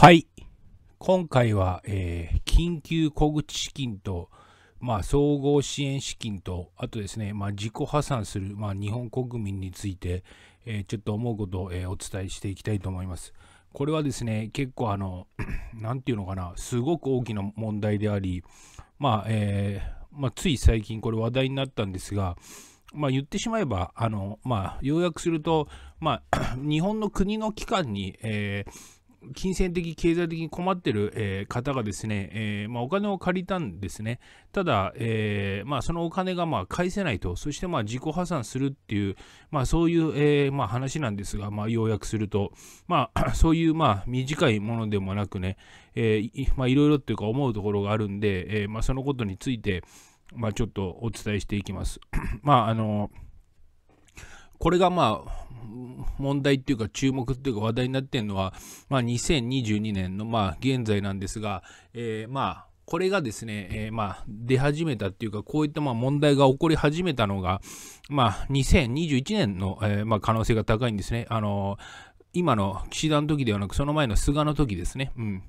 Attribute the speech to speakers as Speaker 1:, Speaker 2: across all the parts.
Speaker 1: はい。今回は、えー、緊急小口資金と、まあ、総合支援資金と、あとですね、まあ、自己破産する、まあ、日本国民について、えー、ちょっと思うことを、えー、お伝えしていきたいと思います。これはですね、結構あの、なんていうのかな、すごく大きな問題であり、まあ、えまあ、つい最近これ話題になったんですが、まあ、言ってしまえば、あの、まあ、要約すると、まあ、日本の国の機関に、えー金銭的、経済的に困ってる、えー、方がですね、えー、まあ、お金を借りたんですね。ただ、えー、まあ、そのお金がまあ返せないと、そしてまあ自己破産するっていう、まあ、そういう、えまあ、話なんですが、まあ、要約すると、まあ、そういうまあ短いものでもなくね、えまあ、いろいろっていうか思うところがあるんで、えまあ、そのことについて、まあ、ちょっとお伝えしていきます。まあ、あのこれがまあ、問題っていうか注目っていうか話題になってるのは、まあ、2022年の、まあ、現在なんですが、えー、まあこれがですね、えー、まあ、出始めたっていうか、こういったまあ問題が起こり始めたのが、まあ、2021年の、えまあ、可能性が高いんですね。あのー、今の岸田の時ではなく、その前の菅の時ですね。うん。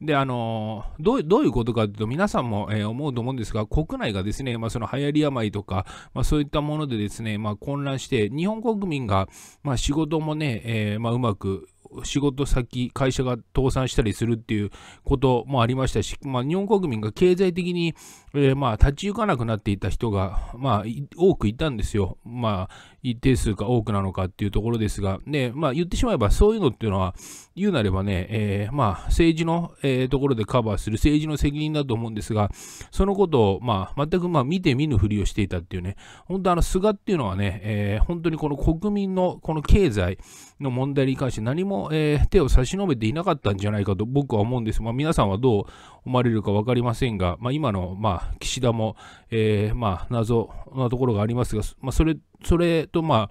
Speaker 1: で、あのどう、どういうことかというと、皆さんも、えー、思うと思うんですが、国内がですね、まあ、その流行り病とか、まあ、そういったものでですね、まあ、混乱して、日本国民が、まあ、仕事もね、えー、まあ、うまく仕事先、会社が倒産したりするっていうこともありましたし、まあ、日本国民が経済的に、えー、まあ立ち行かなくなっていた人が、まあ、多くいたんですよ。まあ、一定数か多くなのかっていうところですが、で、まあ言ってしまえばそういうのっていうのは、言うなればね、えー、まあ政治の、えー、ところでカバーする政治の責任だと思うんですが、そのことを、まあ全くまあ見て見ぬふりをしていたっていうね、本当あの菅っていうのはね、えー、本当にこの国民のこの経済の問題に関して何も、えー、手を差し伸べていなかったんじゃないかと僕は思うんです。まあ皆さんはどう思われるかわかりませんが、まあ今の、まあ岸田も、えー、まあ謎なところがありますが、まあそれそれとまあ、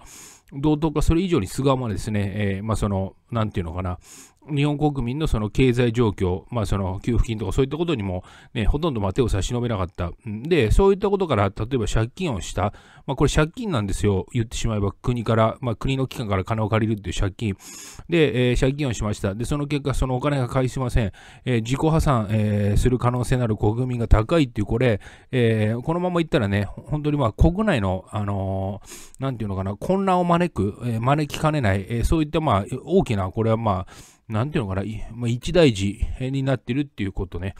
Speaker 1: 同等かそれ以上に菅までですね、えー、まあその、なんていうのかな、日本国民のその経済状況、まあ、その給付金とかそういったことにも、ね、ほとんど手を差し伸べなかった。で、そういったことから、例えば借金をした。まあ、これ借金なんですよ。言ってしまえば国から、まあ、国の機関から金を借りるっていう借金。で、えー、借金をしました。で、その結果、そのお金が返しません。えー、自己破産、えー、する可能性のある国民が高いっていう、これ、えこのままいったらね、本当にまあ国内の、あのー、なんていうのかな、混乱を招く、え招きかねない、えそういったまあ大きな、これはまあ、なんていうのかな、まあ、一大事になってるっていうことね。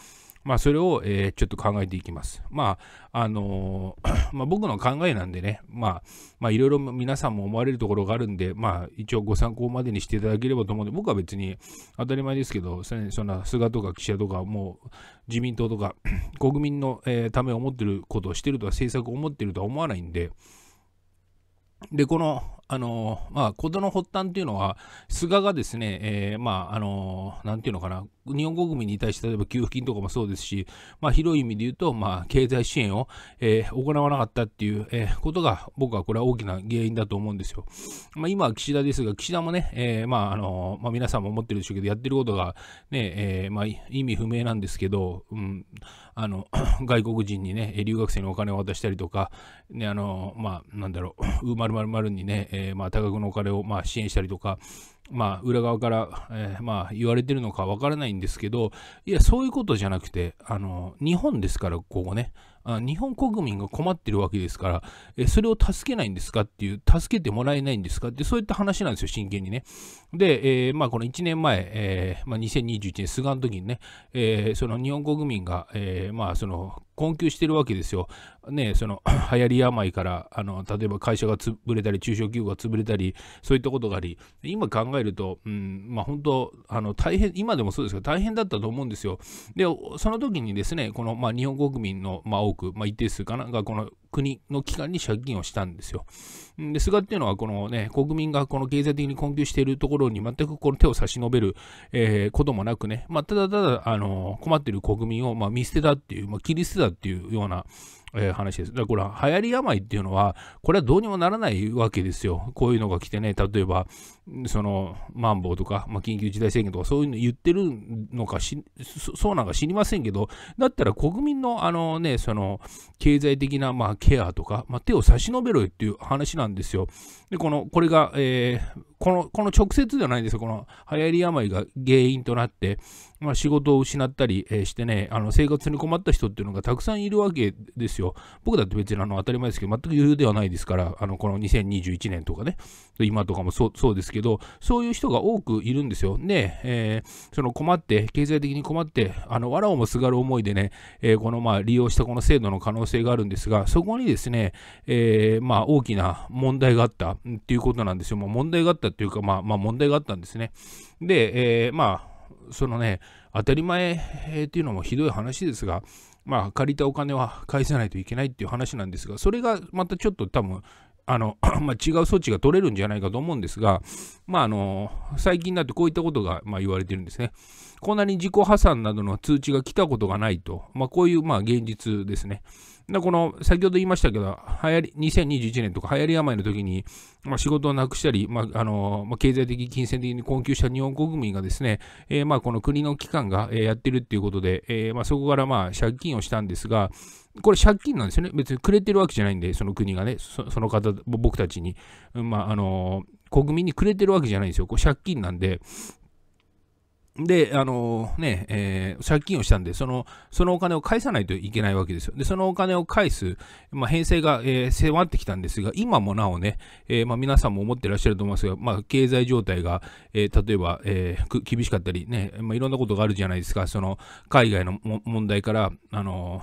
Speaker 1: まあ、それを、えー、ちょっと考えていきます。まあ、あのー、まあ、僕の考えなんでね、まあ、まあ、いろいろ皆さんも思われるところがあるんで、まあ、一応ご参考までにしていただければと思うんで、僕は別に当たり前ですけど、そんな菅とか岸田とか、もう自民党とか、国民の、えー、ためを思ってることをしてるとは、政策を思ってるとは思わないんで、で、この、あの、まあ、ことの発端というのは、菅がですね、えー、まあ、あの、なんていうのかな、日本国民に対して、例えば給付金とかもそうですし、まあ、広い意味で言うと、まあ、経済支援を、えー、行わなかったっていう、えー、ことが、僕はこれは大きな原因だと思うんですよ。まあ、今は岸田ですが、岸田もね、えー、まあ、あの、まあ、皆さんも思ってるでしょうけど、やってることが、ね、えー、まあ、意味不明なんですけど、うん、あの、外国人にね、留学生にお金を渡したりとか、ね、あの、まあ、なんだろう、うまるまるまるにね、えー、まあ、多額のお金を、まあ、支援したりとか、まあ、裏側から、えー、まあ、言われてるのかわからないんですけど、いや、そういうことじゃなくて、あの、日本ですから、ここね。あ日本国民が困ってるわけですから、えそれを助けないんですかっていう、助けてもらえないんですかって、そういった話なんですよ、真剣にね。で、えー、まあ、この1年前、えー、まあ、2021年、菅の時にね、えー、その日本国民が、えまあ、その困窮してるわけですよ。ねその 流行り病からあの例えば会社が潰れたり中小企業が潰れたりそういったことがあり今考えると、うんまあ、本当あの大変今でもそうですけど、大変だったと思うんですよ。でその時にですねこの、まあ、日本国民の、まあ、多く、まあ、一定数かながこの国の機関に借金をしたんですよ。で、菅っていうのはこのね、国民がこの経済的に困窮しているところに全くこの手を差し伸べる、えー、こともなくね、まあ、ただただ、あの、困っている国民を、まあ、見捨てたっていう、まあ、切り捨てたっていうような、えー、話です。だからこれ、流行り病っていうのは、これはどうにもならないわけですよ。こういうのが来てね、例えば、その、マンボウとか、まあ、緊急事態宣言とか、そういうの言ってるのかそうなんか知りませんけど、だったら国民の、あのね、その、経済的な、まあ、ケアとか、まあ、手を差し伸べろよっていう話なんですよ。で、この、これが、えー、この、この直接ではないんですよ。この流行り病が原因となって、まあ、仕事を失ったり、えしてね、あの生活に困った人っていうのがたくさんいるわけですよ。僕だって別にあの当たり前ですけど、全く余裕ではないですから、あのこの2021年とかね、今とかもそうそうですけど、そういう人が多くいるんですよ。で、えー、その困って、経済的に困って、あの藁をもすがる思いでね、えー、このまあ利用したこの制度の可能性があるんですが、そこにですね、えー、まあ大きな問題があったっていうことなんですよ。まあ、問題があったっていうか、まあ、まあ問題があったんですね。で、えー、まあそのね、当たり前っていうのもひどい話ですが、まあ、借りたお金は返さないといけないっていう話なんですが、それがまたちょっと多分、あの まあ、違う措置が取れるんじゃないかと思うんですが、まあ、あの最近だとこういったことが、まあ、言われてるんですね。こんなに自己破産などの通知が来たことがないと、まあ、こういう、まあ、現実ですね。この先ほど言いましたけど、流行り2021年とか流行り病の時に、まあ、仕事をなくしたり、まああのまあ、経済的、金銭的に困窮した日本国民がですね、えー、まあこの国の機関がやってるっていうことで、えーまあ、そこからまあ借金をしたんですが、これ借金なんですよね。別にくれてるわけじゃないんで、その国がね、その方、僕たちに、まあ、あの国民にくれてるわけじゃないんですよ。これ借金なんで、で、あのね、えー、借金をしたんで、その、そのお金を返さないといけないわけですよ。で、そのお金を返す、まあ、返が、えー、迫ってきたんですが、今もなおね、えー、まあ、皆さんも思ってらっしゃると思いますが、まあ、経済状態が、え例えば、え厳しかったりね、まいろんなことがあるじゃないですか、その、海外の問題から、あの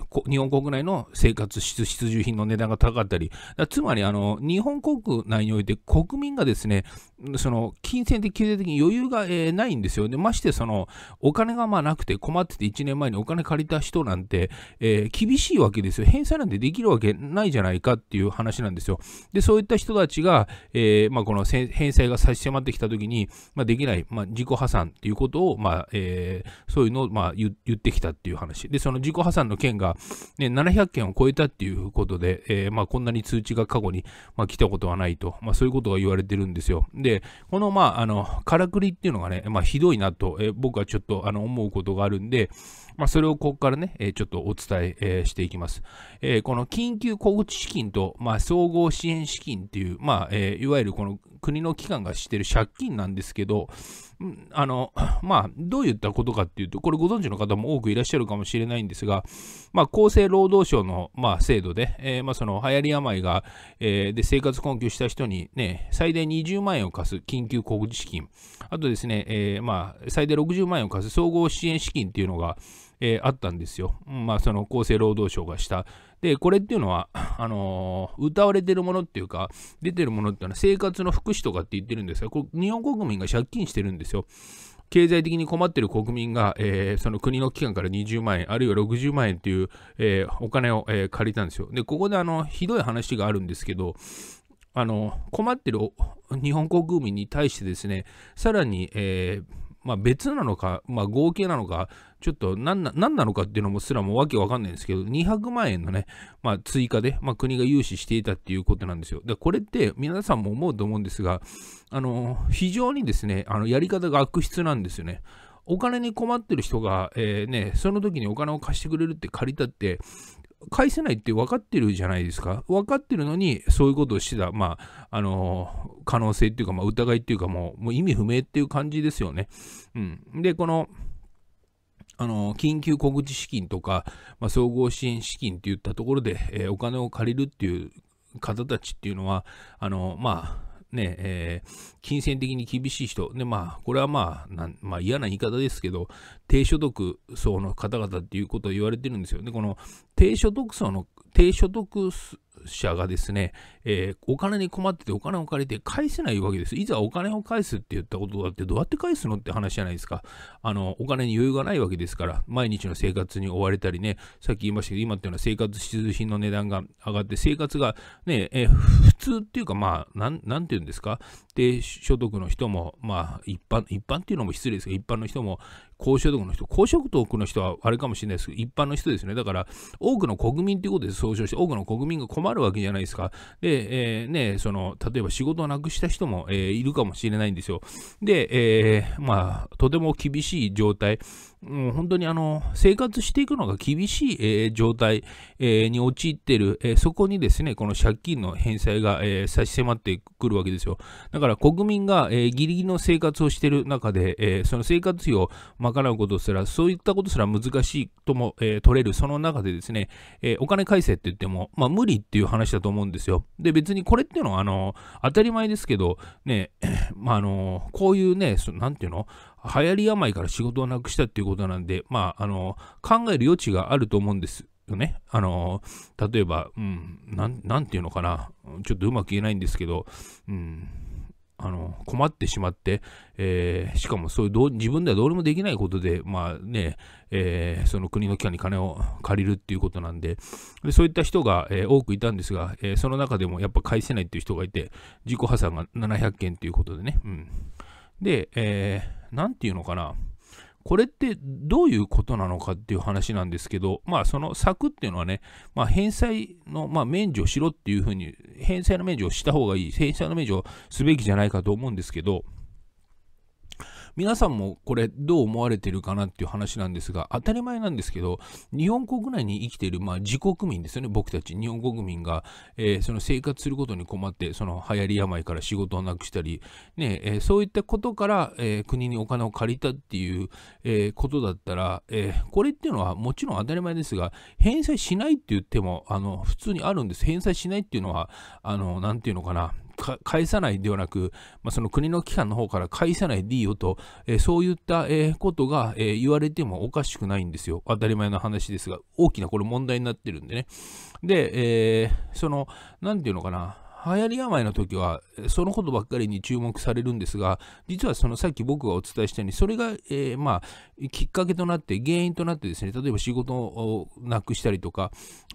Speaker 1: 日本国内の生活必需品の値段が高かったり、つまりあの日本国内において国民がですね、その金銭的、経済的に余裕が、えー、ないんですよで、ましてそのお金がまあなくて困ってて1年前にお金借りた人なんて、えー、厳しいわけですよ。返済なんてできるわけないじゃないかっていう話なんですよ。で、そういった人たちが、えー、まあ、この返済が差し迫ってきたときに、まあ、できない、まあ、自己破産っていうことを、まあえー、そういうのを、まあ、言ってきたっていう話。で、その自己破産の件が、ね、700件を超えたっていうことで、えー、まあ、こんなに通知が過去に、まあ、来たことはないと、まあ、そういうことが言われてるんですよ。で、この、まあ、あの、からくりっていうのがね、まあ、ひどいなと、えー、僕はちょっとあの思うことがあるんで、まあ、それをここからね、えー、ちょっとお伝ええー、していきます。えー、この緊急小口資金と、まあ、総合支援資金っていう、まあ、えいわゆるこの国の機関がしてる借金なんですけど、あの、まあ、どういったことかっていうと、これご存知の方も多くいらっしゃるかもしれないんですが、まあ、厚生労働省の、まあ、制度で、えー、まあ、その流行り病が、えー、で生活困窮した人にね、最大20万円を貸す緊急小口資金、あとですね、えー、まあ、最大60万円を貸す総合支援資金っていうのが、えー、あったんですよ。まあ、その厚生労働省がした、で、これっていうのは、あのー、歌われてるものっていうか、出てるものっていうのは生活の福祉とかって言ってるんですが、これ日本国民が借金してるんですよ。経済的に困ってる国民が、えー、その国の機関から20万円、あるいは60万円っていう、えー、お金を、えー、借りたんですよ。で、ここであのひどい話があるんですけど、あの困ってる日本国民に対してですね、さらに、えまあ、別なのか、まあ、合計なのか、ちょっと何な何なのかっていうのもすらもわけわかんないんですけど、200万円のね、まあ、追加で、まあ、国が融資していたっていうことなんですよ。で、これって皆さんも思うと思うんですが、あの、非常にですね、あのやり方が悪質なんですよね。お金に困ってる人が、えー、ね、その時にお金を貸してくれるって借りたって、返せないって分かってるじゃないですか。分かってるのに、そういうことをしてた、まあ、あのー、可能性っていうか、まあ、疑いっていうかもう、もう意味不明っていう感じですよね。うん。で、この、あの、緊急小口資金とか、まあ、総合支援資金といったところで、えー、お金を借りるっていう方たちっていうのは、あの、まあ、ね、えー、金銭的に厳しい人、で、まあ、これはまあ、まあ、嫌な言い方ですけど、低所得層の方々っていうことを言われてるんですよね。この低所得層の、低所得者がですね、えー、お金に困っててお金を借りて返せないわけです。いざお金を返すって言ったことだってどうやって返すのって話じゃないですか。あの、お金に余裕がないわけですから、毎日の生活に追われたりね、さっき言いましたけど、今っていうのは生活必需品の値段が上がって、生活がね、えー、普通っていうか、まあ、なん、なんていうんですか、低所得の人も、まあ、一般、一般っていうのも失礼ですが、一般の人も、高所得の人、高所得の人はあれかもしれないですけど、一般の人ですね。だから、多くの国民ということで総称して、多くの国民が困あるわけじゃないですか。で、えー、ね、その、例えば仕事をなくした人も、えー、いるかもしれないんですよ。で、えー、まあ、とても厳しい状態。もう本当にあの生活していくのが厳しい、えー、状態、えー、に陥っている、えー、そこにですね、この借金の返済が、え差し迫ってくるわけですよ。だから国民が、えギリギリの生活をしている中で、えその生活費を賄うことすら、そういったことすら難しいとも、え取れる、その中でですね、えお金返せって言っても、まあ、無理っていう話だと思うんですよ。で、別にこれっていうのはあの当たり前ですけど、ね、まあ、あのこういうね、そなんていうの流行り病から仕事をなくしたっていうことなんで、まあ、あの、考える余地があると思うんですよね。あの、例えば、うん、なん、なんていうのかな。ちょっとうまく言えないんですけど、うん、あの、困ってしまって、えー、しかもそういうどう、自分ではどうにもできないことで、まあね、えー、その国の機関に金を借りるっていうことなんで、でそういった人が、えー、多くいたんですが、えその中でもやっぱ返せないっていう人がいて、自己破産が700件ということでね、うん。で、えー何て言うのかな、これってどういうことなのかっていう話なんですけど、まあその策っていうのはね、まあ、返済の、まあ、免除しろっていうふうに、返済の免除をした方がいい、返済の免除をすべきじゃないかと思うんですけど、皆さんもこれどう思われてるかなっていう話なんですが、当たり前なんですけど、日本国内に生きている、まあ、自国民ですよね、僕たち、日本国民が、えー、その生活することに困って、その流行り病から仕事をなくしたり、ねえー、そういったことから、えー、国にお金を借りたっていう、えことだったら、えこれっていうのはもちろん当たり前ですが、返済しないって言っても、あの、普通にあるんです。返済しないっていうのは、あの、なんていうのかな、返さないではなく、まあ、その国の機関の方から返さないでいいよと、えー、そういった、えー、ことが、えー、言われてもおかしくないんですよ。当たり前の話ですが、大きなこれ問題になってるんでね。で、えー、その、なんていうのかな、流行り病の時はそのことばっかりに注目されるんですが実はそのさっき僕がお伝えしたようにそれが、えー、まあ、きっかけとなって原因となってですね例えば仕事をなくしたりとか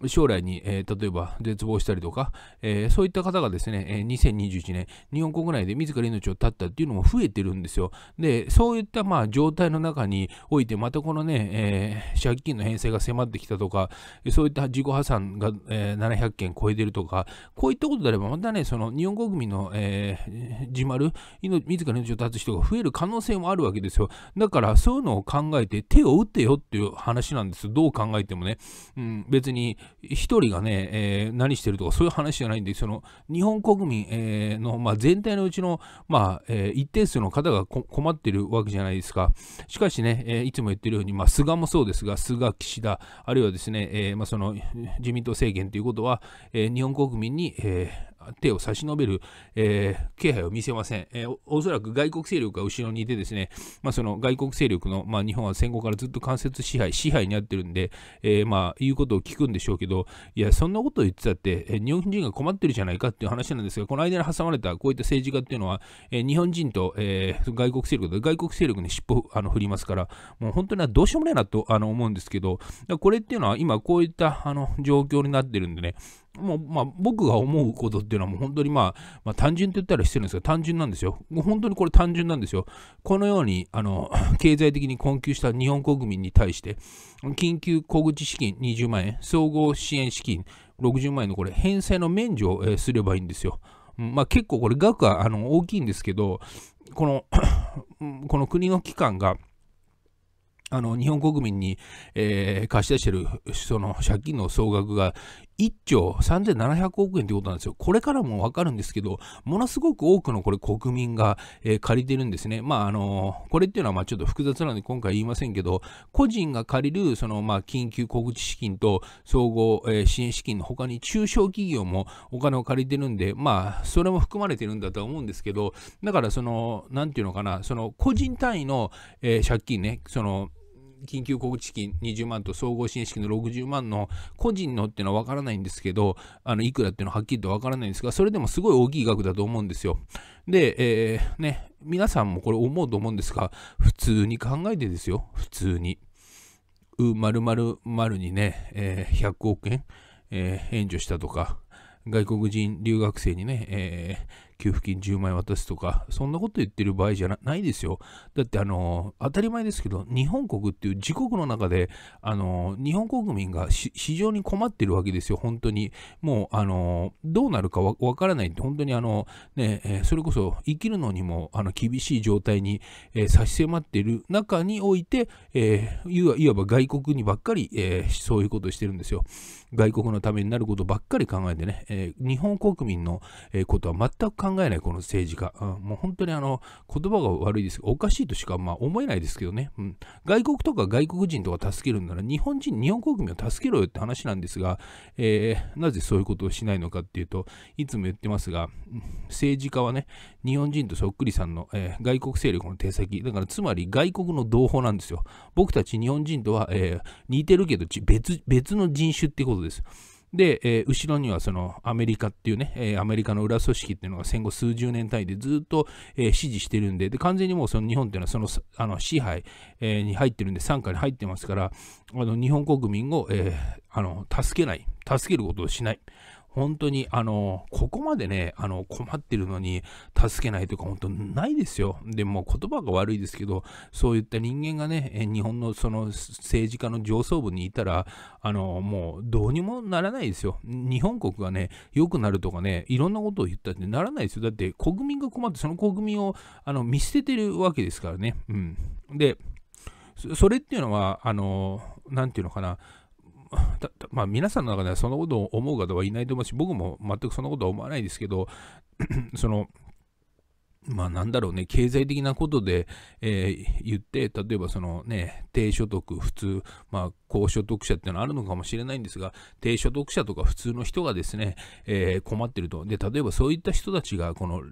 Speaker 1: 将来に、えー、例えば絶望したりとか、えー、そういった方がですね、え2021年日本国内で自ら命を絶ったっていうのも増えてるんですよでそういったまあ状態の中においてまたこのね、え借金の返済が迫ってきたとかそういった自己破産が、え700件超えてるとかこういったことであればまね、その日本国民の、えー、自丸、自ら命を絶つ人が増える可能性もあるわけですよ。だから、そういうのを考えて、手を打ってよっていう話なんですどう考えてもね。うん、別に、1人がね、えー、何してるとか、そういう話じゃないんで、その日本国民、えー、の、まあ、全体のうちの、まあえー、一定数の方が困ってるわけじゃないですか。しかしね、えー、いつも言ってるように、まあ、菅もそうですが、菅、岸田、あるいはですね、えーまあ、その自民党政権ということは、えー、日本国民に、えー、手を差し伸べる、えー、気配を見せません、えー、おそらく外国勢力が後ろにいてですね、まあ、その外国勢力の、まあ、日本は戦後からずっと間接支配、支配になってるんで、えー、まあ、言うことを聞くんでしょうけど、いや、そんなことを言ってたって、え日本人が困ってるじゃないかっていう話なんですが、この間に挟まれたこういった政治家っていうのは、え日本人と、え外国勢力で、外国勢力に尻尾あの振りますから、もう本当にどうしようもないなとあの思うんですけど、これっていうのは今こういったあの状況になってるんでね、もうまあ、僕が思うことっていうのはもう本当に、まあ、まあ単純って言ったら失礼んですが単純なんですよ。もう本当にこれ単純なんですよ。このようにあの 経済的に困窮した日本国民に対して緊急小口資金20万円総合支援資金60万円のこれ返済の免除を、えすればいいんですよ。まあ、結構これ額はあの大きいんですけどこの この国の機関があの日本国民に、えー、貸し出してるその借金の総額が1兆3700億円ということなんですよ。これからもわかるんですけど、ものすごく多くのこれ国民が、えー、借りてるんですね。まあ、あのー、これっていうのはまあちょっと複雑なので今回言いませんけど、個人が借りるそのまあ緊急小口資金と総合、えー、支援資金の他に中小企業もお金を借りてるんで、まあ、それも含まれてるんだと思うんですけど、だからその、なんていうのかな、その個人単位の、えー、借金ね、その、緊急小口金20万と総合支援資金の60万の個人のっていうのは分からないんですけど、あのいくらっていうのははっきりと分からないんですが、それでもすごい大きい額だと思うんですよ。で、えー、ね、皆さんもこれ思うと思うんですが、普通に考えてですよ、普通に。う〇〇〇にね、えー、100億円、えー、援助したとか、外国人留学生にね、えー給付金10万円渡すとか、そんなこと言ってる場合じゃないですよ。だって、あの、当たり前ですけど、日本国っていう自国の中で、あの、日本国民が非常に困ってるわけですよ、本当に。もう、あの、どうなるかわからないって、本当にあの、ね、それこそ生きるのにも、あの、厳しい状態に、えー、差し迫っている中において、えー、いわば外国にばっかり、えー、そういうことをしてるんですよ。外国のためになることばっかり考えてね、えー、日本国民の、えことは全く考考えない、この政治家。うん、もう本当にあの、言葉が悪いですけど、おかしいとしかまあ思えないですけどね、うん。外国とか外国人とか助けるんなら、日本人、日本国民を助けろよって話なんですが、えー、なぜそういうことをしないのかっていうと、いつも言ってますが、政治家はね、日本人とそっくりさんの、えー、外国勢力の手先、だからつまり外国の同胞なんですよ。僕たち日本人とは、えー、似てるけど別、別の人種ってことです。で、えー、後ろにはそのアメリカっていうね、えー、アメリカの裏組織っていうのが戦後数十年単位でずっと、えー、支持してるんで、で、完全にもうその日本っていうのはそのあの支配、えー、に入ってるんで、傘下に入ってますから、あの日本国民を、えー、あの助けない、助けることをしない。本当に、あの、ここまでね、あの、困ってるのに助けないとか、本当ないですよ。でも、言葉が悪いですけど、そういった人間がね、日本のその政治家の上層部にいたら、あの、もうどうにもならないですよ。日本国がね、良くなるとかね、いろんなことを言ったってならないですよ。だって、国民が困って、その国民をあの見捨ててるわけですからね。うん。で、それっていうのは、あの、なんていうのかな、まあ、皆さんの中ではそのことを思う方はいないと思うし、僕も全くそんなことは思わないですけど、その、まあなんだろうね、経済的なことで、えー、言って、例えばそのね、低所得、普通、まあ高所得者ってのはあるのかもしれないんですが、低所得者とか普通の人がですね、えー、困ってると。で、例えばそういった人たちが、この、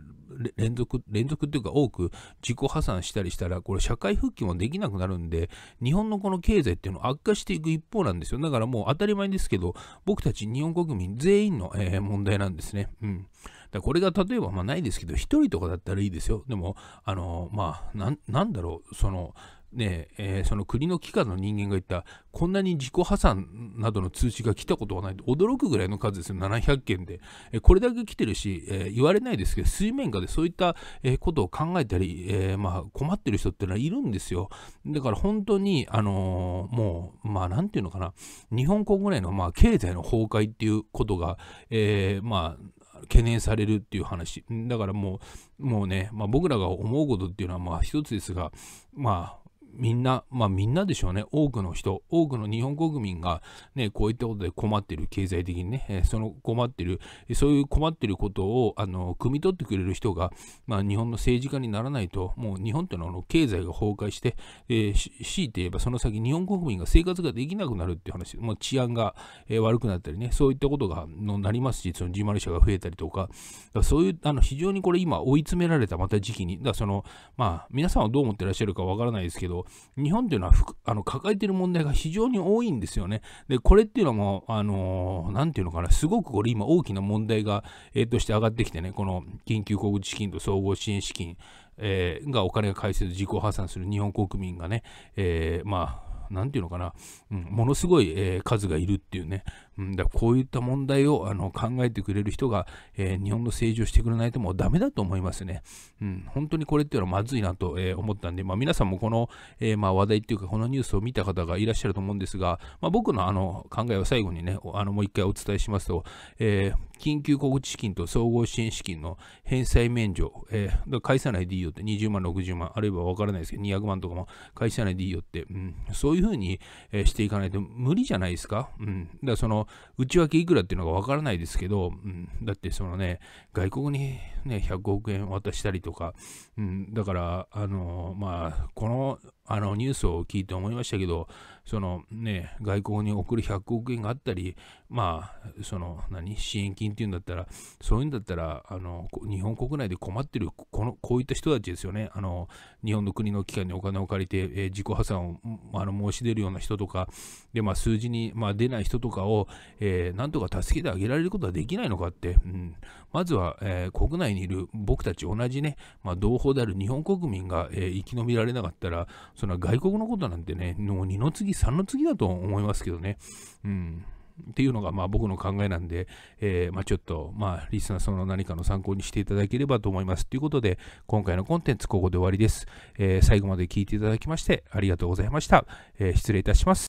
Speaker 1: 連続、連続というか多く自己破産したりしたら、これ社会復帰もできなくなるんで、日本のこの経済っていうのは悪化していく一方なんですよ。だからもう当たり前ですけど、僕たち日本国民全員の、えー、問題なんですね。うん。だこれが例えば、まあないですけど、1人とかだったらいいですよ。でも、あのー、まあ、なんだろう、その、ねえー、その国の機関の人間が言ったこんなに自己破産などの通知が来たことはない驚くぐらいの数ですよ700件で、えー、これだけ来てるし、えー、言われないですけど水面下でそういった、えことを考えたり、えまあ、困ってる人ってのはいるんですよだから本当に、あのもうまあ何て言うのかな日本国内の、まあ、経済の崩壊っていうことが、えまあ懸念されるっていう話だからもうもうね、まあ、僕らが思うことっていうのはまあ一つですがまあみんな、まあみんなでしょうね、多くの人、多くの日本国民がね、こういったことで困ってる、経済的にね、その困ってる、そういう困ってることを、あの、汲み取ってくれる人が、まあ日本の政治家にならないと、もう日本ってのは経済が崩壊して、えー、強いて言えばその先日本国民が生活ができなくなるっていう話、もう治安が、え悪くなったりね、そういったことがのなりますし、その自マル社が増えたりとか、かそういう、あの、非常にこれ今追い詰められたまた時期に、だその、まあ皆さんはどう思ってらっしゃるかわからないですけど、日本というのはあの抱えてる問題が非常に多いんですよね。で、これっていうのも、あのー、ていうのかな、すごくこれ今大きな問題が、えー、として上がってきてね、この緊急小口資金と総合支援資金、えー、がお金が返せず自己破産する日本国民がね、えー、まあ、なんていうのかな、うん、ものすごい、えー、数がいるっていうね、うん、だこういった問題をあの考えてくれる人が、えー、日本の政治をしてくれないともうダメだと思いますね。うん、本当にこれっていうのはまずいなと、えー、思ったんで、まあ、皆さんもこの、えー、まあ、話題っていうか、このニュースを見た方がいらっしゃると思うんですが、まあ、僕のあの考えを最後にね、あのもう一回お伝えしますと、え緊急小口資金と総合支援資金の返済免除、えー、返さないでいいよって20万、60万、あるいは分からないですけど、200万とかも返さないでいいよって、うん、そういうふうに、えしていかないと無理じゃないですか。うん、だからその内訳いくらっていうのがわからないですけど、うん、だってそのね、外国にね、100億円渡したりとか、うん、だから、あの、まあ、この、あの、ニュースを聞いて思いましたけど、そのね、外交に送る100億円があったり、まあ、その何、支援金っていうんだったら、そういうんだったら、あの、日本国内で困ってる、この、こういった人たちですよね。あの、日本の国の機関にお金を借りて、えー、自己破産をあの申し出るような人とか、で、まあ、数字に、まあ、出ない人とかを、えー、なんとか助けてあげられることはできないのかって、うん、まずは、えー、国内にいる僕たち同じね、まあ、同胞である日本国民が、えー、生き延びられなかったら、その外国のことなんてね、もう二の次3の次だと思いますけどね。うん。っていうのがまあ僕の考えなんで、えー、まあちょっとまあリスナーさんの何かの参考にしていただければと思います。ということで今回のコンテンツここで終わりです。えー、最後まで聞いていただきましてありがとうございました。えー、失礼いたします。